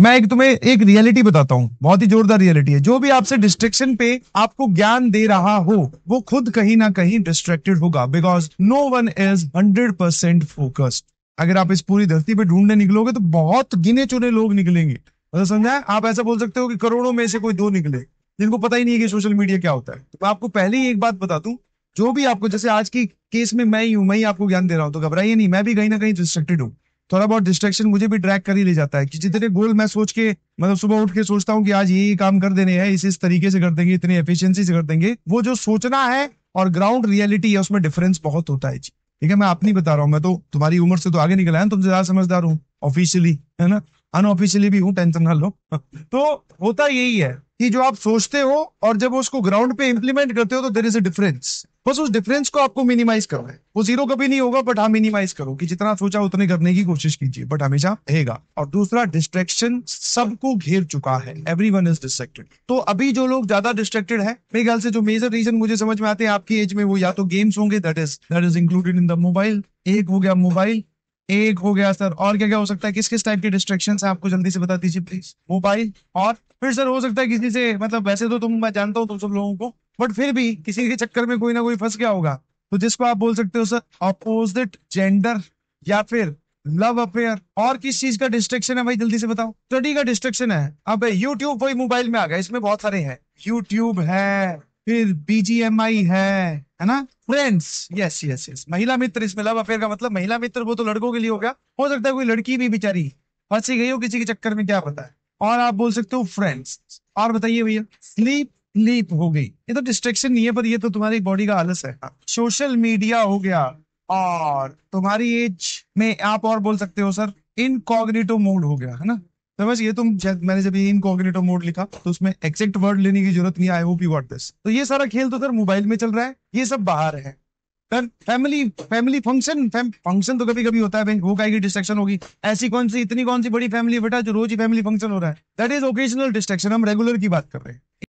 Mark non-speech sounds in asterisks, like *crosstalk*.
मैं एक तुम्हें एक रियलिटी बताता हूँ बहुत ही जोरदार रियलिटी है जो भी आपसे डिस्ट्रेक्शन पे आपको ज्ञान दे रहा हो वो खुद कहीं ना कहीं डिस्ट्रेक्टेड होगा because no one is hundred percent focused अगर आप इस पूरी धरती पे ढूंढने निकलोगे तो बहुत गिने चुने लोग निकलेंगे मतलब समझा आप ऐसा बोल सकते हो कि करोड़ों में से कोई दो निकले जिनको पता ही नहीं है कि सोशल मीडिया क्या होता है तो मैं आपको पहले ही एक बात बता दू जो भी आपको जैसे आज की केस में मैं ही हूं मैं ही आपको ज्ञान दे रहा हूं तो घबराइए नहीं मैं भी कहीं ना कहीं डिस्ट्रेक्टेड हूँ थोड़ा बहुत डिस्ट्रेक्शन मुझे भी ट्रैक कर ही ले जाता है कि जितने गोल मैं सोच के मतलब सुबह उठ के सोचता हूँ कि आज ये काम कर देने हैं इस इस तरीके से कर देंगे इतनी एफिशिएंसी से कर देंगे वो जो सोचना है और ग्राउंड रियलिटी है उसमें डिफरेंस बहुत होता है जी ठीक है मैं आप नहीं बता रहा हूँ मैं तो तुम्हारी उम्र से तो आगे निकला है तुमसे ज्यादा समझदार हूँ ऑफिशियली है ना अनऑफिशियली भी हूँ टेंशन ना लो *laughs* तो होता यही है कि जो आप सोचते हो और जब उसको ग्राउंड पे इम्प्लीमेंट करते हो तो देर इज अ डिफरेंस बस उस डिफरेंस को आपको मिनिमाइज करना है वो जीरो कभी नहीं होगा बट हाँ मिनिमाइज करो कि जितना सोचा उतने करने की कोशिश कीजिए बट हमेशा रहेगा और दूसरा डिस्ट्रेक्शन सबको घेर चुका है एवरी वन इज डिस्ट्रेक्टेड तो अभी जो लोग ज्यादा डिस्ट्रेक्टेड है मेरे ख्याल से जो मेजर रीजन मुझे समझ में आते हैं आपकी एज में वो या तो गेम्स होंगे that is that is included in the mobile एक हो गया मोबाइल एक हो गया सर और क्या क्या हो सकता है किस किस टाइप के डिस्ट्रेक्शन है आपको जल्दी से बता दीजिए प्लीज मोबाइल और फिर सर हो सकता है किसी से मतलब वैसे तो तुम मैं जानता हूँ तुम सब लोगों को बट फिर भी किसी के चक्कर में कोई ना कोई फंस गया होगा तो जिसको आप बोल सकते हो सर अपोजिट जेंडर या फिर लव अफेयर और किस चीज का डिस्ट्रेक्शन है भाई जल्दी से बताओ स्टडी का डिस्ट्रेक्शन है अब यूट्यूब वही मोबाइल में आ गया इसमें बहुत सारे हैं यूट्यूब है फिर बीजीएमआई है है ना फ्रेंड्स यस यस यस महिला मित्र इसमें लव अफेयर का मतलब महिला मित्र वो तो लड़कों के लिए हो गया हो सकता है कोई लड़की भी बेचारी फंसी गई हो किसी के चक्कर में क्या पता है और आप बोल सकते हो फ्रेंड्स और बताइए भैया स्लीप लीप हो गई ये तो डिस्ट्रेक्शन नहीं है पर ये तो तुम्हारी बॉडी का आलस है सोशल मीडिया हो गया और तुम्हारी एज में आप और बोल सकते हो सर इनकॉग्निटो मोड हो गया है ना तो बस ये तुम शायद मैंने जब इनकॉग्निटो मोड लिखा तो उसमें एक्सेक्ट वर्ड लेने की जरूरत नहीं I hope you got this तो ये सारा खेल तो सर मोबाइल में चल रहा है ये सब बाहर है फैमिली फैमिली फंक्शन फंक्शन तो कभी कभी होता है भाई वो कहेगी डिस्ट्रक्शन होगी ऐसी कौन सी इतनी कौन सी बड़ी फैमिली बेटा जो रोज ही फैमिली फंक्शन हो रहा है दैट इज ओकेजनल डिस्ट्रक्शन हम रेगुलर की बात कर रहे हैं